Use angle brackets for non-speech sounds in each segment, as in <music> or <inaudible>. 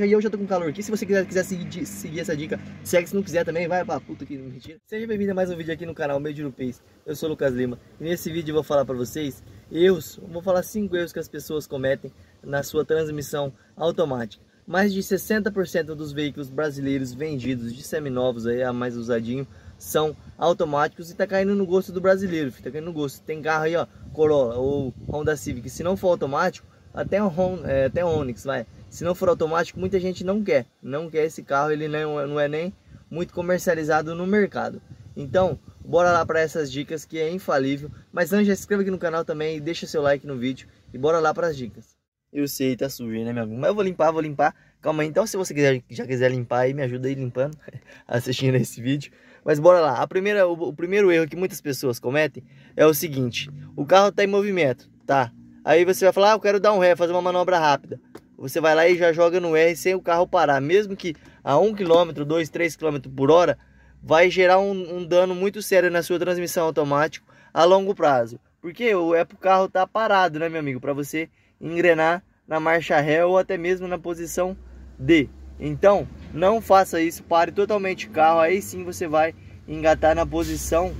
E aí eu já tô com calor aqui. Se você quiser, quiser seguir, seguir essa dica, segue. É se não quiser também, vai pra puta que não mentira. Seja bem-vindo a mais um vídeo aqui no canal Meio de Lupês. Eu sou o Lucas Lima. E nesse vídeo eu vou falar pra vocês erros. Vou falar cinco erros que as pessoas cometem na sua transmissão automática. Mais de 60% dos veículos brasileiros vendidos de seminovos, aí, a mais usadinho, são automáticos e tá caindo no gosto do brasileiro, tá caindo no gosto. Tem carro aí, ó, Corolla ou Honda Civic, se não for automático, até o Honda, é, até Onix, vai. Se não for automático, muita gente não quer. Não quer esse carro, ele não, é, não é nem muito comercializado no mercado. Então, bora lá para essas dicas que é infalível. Mas antes, já se inscreva aqui no canal também e deixa seu like no vídeo. E bora lá para as dicas. Eu sei, tá sujo, né, meu amigo? Mas eu vou limpar, vou limpar. Calma aí, então se você quiser, já quiser limpar aí, me ajuda aí limpando, <laughs> assistindo esse vídeo. Mas bora lá. A primeira, o, o, primeiro erro que muitas pessoas cometem é o seguinte: o carro tá em movimento, tá? Aí você vai falar, ah, eu quero dar um ré, fazer uma manobra rápida. Você vai lá e já joga no R sem o carro parar. Mesmo que a 1 km, 2, 3 km por hora, vai gerar um, um dano muito sério na sua transmissão automática a longo prazo. Porque é para o carro estar tá parado, né, meu amigo? Para você engrenar na marcha ré ou até mesmo na posição D. Então, não faça isso, pare totalmente o carro, aí sim você vai engatar na posição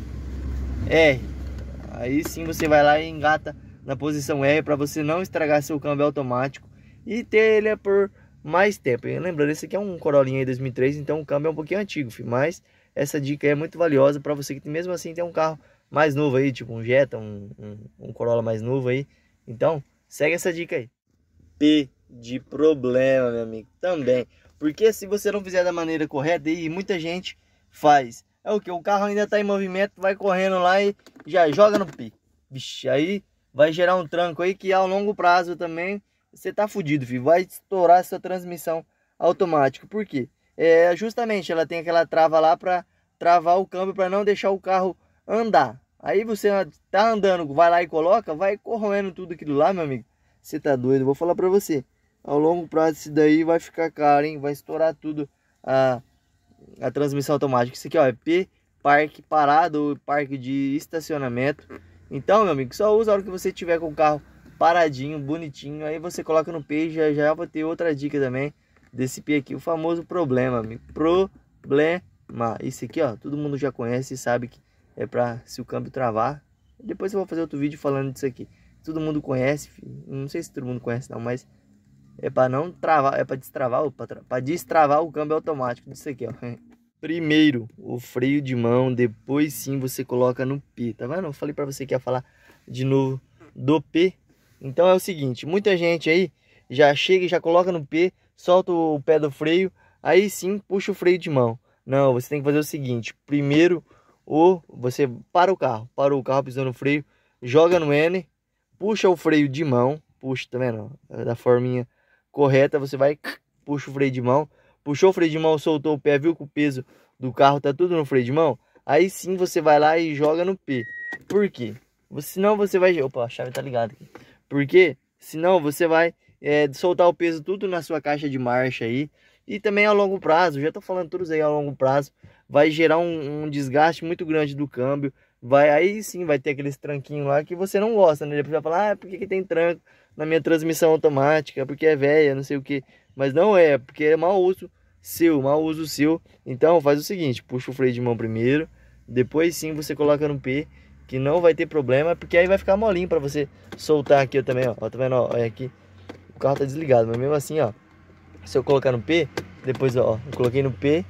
R. Aí sim você vai lá e engata na posição R para você não estragar seu câmbio automático e ter ele é por mais tempo. E lembrando, esse aqui é um Corolinha 2003, então o câmbio é um pouquinho antigo, filho, mas essa dica é muito valiosa para você que mesmo assim tem um carro mais novo aí, tipo um Jetta, um, um, um Corolla mais novo aí. Então, segue essa dica aí. P de problema, meu amigo, também. Porque se você não fizer da maneira correta, e muita gente faz, é o que? O carro ainda está em movimento, vai correndo lá e já joga no P Vixe, aí vai gerar um tranco aí que ao longo prazo também você tá fudido, filho. Vai estourar sua transmissão automática. Por quê? É, justamente ela tem aquela trava lá para travar o câmbio para não deixar o carro andar. Aí você tá andando, vai lá e coloca, vai corroendo tudo aquilo lá, meu amigo. Você tá doido? vou falar para você. Ao longo prazo isso daí vai ficar caro, hein? Vai estourar tudo a a transmissão automática. Isso aqui, ó, é P parque parado, parque de estacionamento. Então, meu amigo, só usa a hora que você tiver com o carro paradinho, bonitinho. Aí você coloca no peixe, já, já vou ter outra dica também desse peixe aqui, o famoso problema, Problema. Isso aqui, ó, todo mundo já conhece e sabe que é para se o câmbio travar. Depois eu vou fazer outro vídeo falando disso aqui. Todo mundo conhece, filho. não sei se todo mundo conhece não, mas é para não travar, é para destravar, para destravar o câmbio automático disso aqui, ó. <laughs> Primeiro, o freio de mão, depois sim você coloca no P, tá vendo? Eu falei para você que ia falar de novo do P então é o seguinte, muita gente aí já chega e já coloca no P, solta o pé do freio, aí sim puxa o freio de mão. Não, você tem que fazer o seguinte, primeiro ou você para o carro, para o carro pisando no freio, joga no N, puxa o freio de mão, puxa, tá vendo? É da forminha correta, você vai, puxa o freio de mão, puxou o freio de mão, soltou o pé, viu que o peso do carro tá tudo no freio de mão, aí sim você vai lá e joga no P. Por quê? Senão você vai... Opa, a chave tá ligada aqui. Porque senão você vai é, soltar o peso tudo na sua caixa de marcha aí. E também a longo prazo, já tô falando todos aí a longo prazo, vai gerar um, um desgaste muito grande do câmbio. Vai aí sim, vai ter aqueles tranquinhos lá que você não gosta, né? Depois vai falar, ah, por que, que tem tranco na minha transmissão automática? Porque é velha, não sei o que. Mas não é, porque é mau uso seu, mau uso seu. Então faz o seguinte, puxa o freio de mão primeiro, depois sim você coloca no P que não vai ter problema, porque aí vai ficar molinho para você soltar aqui eu também, ó. tá vendo, ó, olha aqui, o carro tá desligado, mas mesmo assim, ó, se eu colocar no P, depois, ó, eu coloquei no P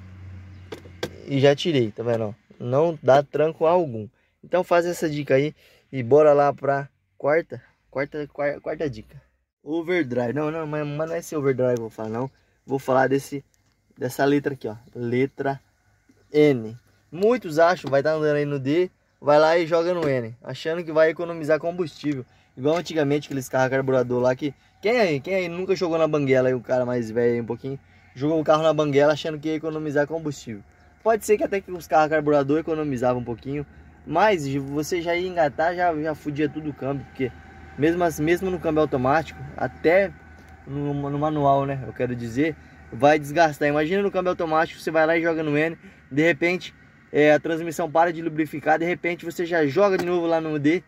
e já tirei, tá vendo, ó, não dá tranco algum. Então faz essa dica aí e bora lá pra quarta, quarta, quarta, quarta dica. Overdrive, não, não, mas, mas não é esse overdrive que eu vou falar, não, vou falar desse, dessa letra aqui, ó, letra N. Muitos acham, vai estar tá andando aí no D, vai lá e joga no N, achando que vai economizar combustível. Igual antigamente aqueles carros carburador lá que. Quem aí? Quem aí nunca jogou na banguela aí, o cara mais velho um pouquinho? Jogou o carro na banguela achando que ia economizar combustível. Pode ser que até que os carros carburador economizavam um pouquinho, mas você já ia engatar, já, já fudia tudo o câmbio, porque mesmo, assim, mesmo no câmbio automático, até no, no manual, né? Eu quero dizer, vai desgastar. Imagina no câmbio automático, você vai lá e joga no N, de repente é, a transmissão para de lubrificar, de repente você já joga de novo lá no D,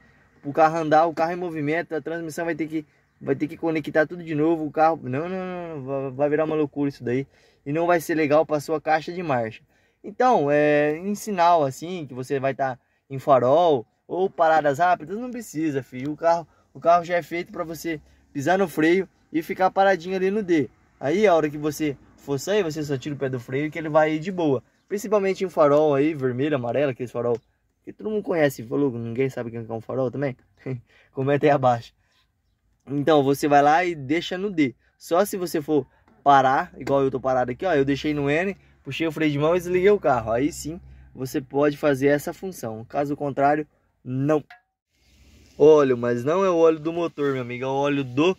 o carro andar, o carro em movimento, a transmissão vai ter que vai ter que conectar tudo de novo, o carro, não, não, não, vai virar uma loucura isso daí e não vai ser legal para sua caixa de marcha. Então, é, em sinal assim, que você vai estar tá em farol ou paradas rápidas, não precisa, filho. O carro, o carro já é feito para você pisar no freio e ficar paradinho ali no D. Aí a hora que você for sair, você só tira o pé do freio que ele vai ir de boa. Principalmente em farol aí, vermelho, amarelo, aqueles farol que todo mundo conhece, falou, ninguém sabe quem é, é um farol também. <laughs> Comenta aí abaixo. Então, você vai lá e deixa no D. Só se você for parar, igual eu tô parado aqui, ó, eu deixei no N, puxei o freio de mão e desliguei o carro. Aí sim, você pode fazer essa função. Caso contrário, não. Óleo, mas não é o óleo do motor, meu amigo, é o óleo do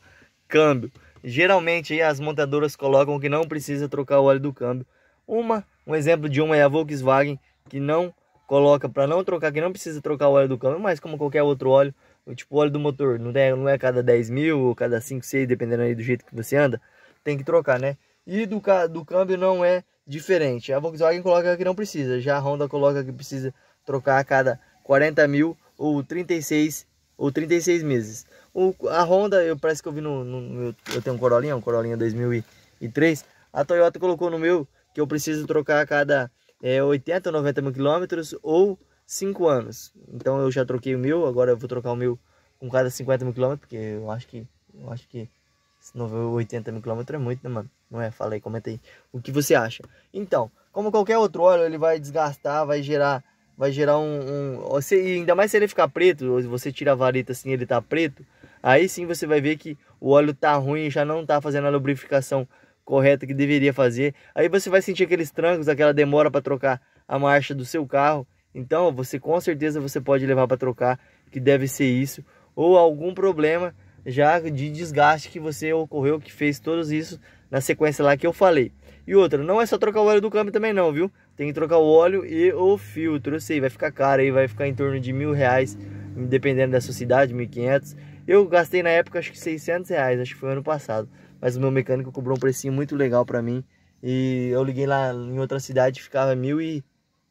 câmbio. Geralmente aí, as montadoras colocam que não precisa trocar o óleo do câmbio. Uma um exemplo de uma é a Volkswagen, que não coloca para não trocar, que não precisa trocar o óleo do câmbio, é mas como qualquer outro óleo, o tipo óleo do motor, não é, não é cada 10 mil ou cada 5, 6, dependendo aí do jeito que você anda, tem que trocar, né? E do, do câmbio não é diferente. A Volkswagen coloca que não precisa, já a Honda coloca que precisa trocar a cada 40 mil ou 36 ou 36 meses. O, a Honda, eu parece que eu vi no, no meu, eu tenho um Corolinha, um Corolinha 2003. A Toyota colocou no meu que eu preciso trocar a cada é, 80 ou 90 mil quilômetros ou 5 anos. Então eu já troquei o meu, agora eu vou trocar o meu com cada 50 mil quilômetros, porque eu acho que eu acho que 80 mil quilômetros é muito, né, mano? Não é? Fala aí, comenta aí o que você acha. Então, como qualquer outro óleo, ele vai desgastar, vai gerar vai gerar um, um e ainda mais se ele ficar preto, você tira a vareta assim, ele tá preto, aí sim você vai ver que o óleo tá ruim, já não tá fazendo a lubrificação correta que deveria fazer. Aí você vai sentir aqueles trancos, aquela demora para trocar a marcha do seu carro. Então, você com certeza você pode levar para trocar, que deve ser isso, ou algum problema já de desgaste que você ocorreu, que fez todos isso na sequência lá que eu falei. E outra, não é só trocar o óleo do câmbio também não, viu? Tem que trocar o óleo e o filtro. Eu sei, vai ficar caro aí, vai ficar em torno de mil reais, dependendo da sua cidade, mil e quinhentos eu gastei na época acho que 600 reais, acho que foi ano passado. Mas o meu mecânico cobrou um precinho muito legal para mim. E eu liguei lá em outra cidade ficava mil e...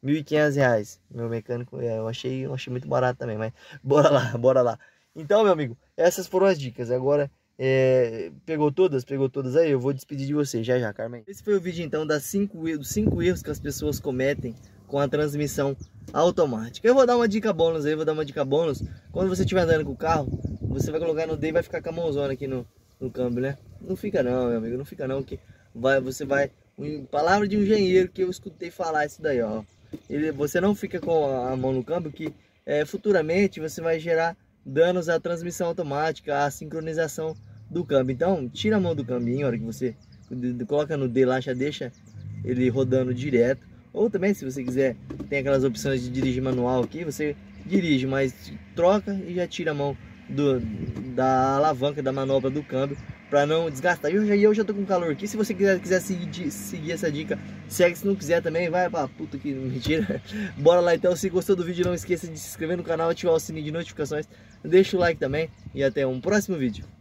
1.500 reais. Meu mecânico, é, eu achei, eu achei muito barato também, mas <laughs> bora lá, bora lá. Então, meu amigo, essas foram as dicas. Agora, é, pegou todas? Pegou todas aí? Eu vou despedir de você já já, Carmen. Esse foi o vídeo, então, das cinco, dos 5 erros que as pessoas cometem com a transmissão automática. Eu vou dar uma dica bônus aí, vou dar uma dica bônus. Quando você estiver andando com o carro, você vai colocar no D e vai ficar com a mãozona aqui no, no câmbio, né? Não fica não, meu amigo, não fica não, que vai, você vai... Um, palavra de um engenheiro que eu escutei falar isso daí, ó. Ele, você não fica com a, mão no câmbio, que é, futuramente você vai gerar danos à transmissão automática, à sincronização do câmbio. Então, tira a mão do câmbio na hora que você coloca no D lá, já deixa ele rodando direto. Ou também, se você quiser, tem aquelas opções de dirigir manual aqui, você dirige, mas troca e já tira a mão do, da alavanca, da manobra do câmbio para não desgastar. E eu, eu já estou com calor aqui. Se você quiser, quiser seguir, seguir essa dica, segue. Se não quiser também, vai pra puta que <laughs> mentira. Bora lá então. Se gostou do vídeo, não esqueça de se inscrever no canal, ativar o sininho de notificações. Deixa o like também e até um próximo vídeo.